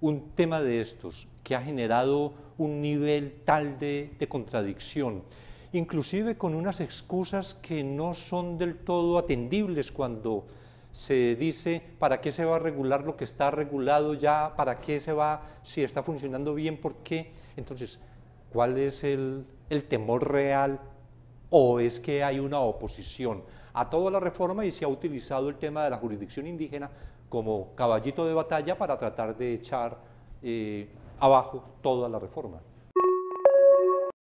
un tema de estos que ha generado un nivel tal de, contradicción, inclusive con unas excusas que no son del todo atendibles cuando se dice para qué se va a regular lo que está regulado ya, para qué se va, si está funcionando bien, por qué. Entonces, ¿cuál es el temor real o es que hay una oposición a toda la reforma y se ha utilizado el tema de la jurisdicción indígena como caballito de batalla para tratar de echar eh, abajo toda la reforma.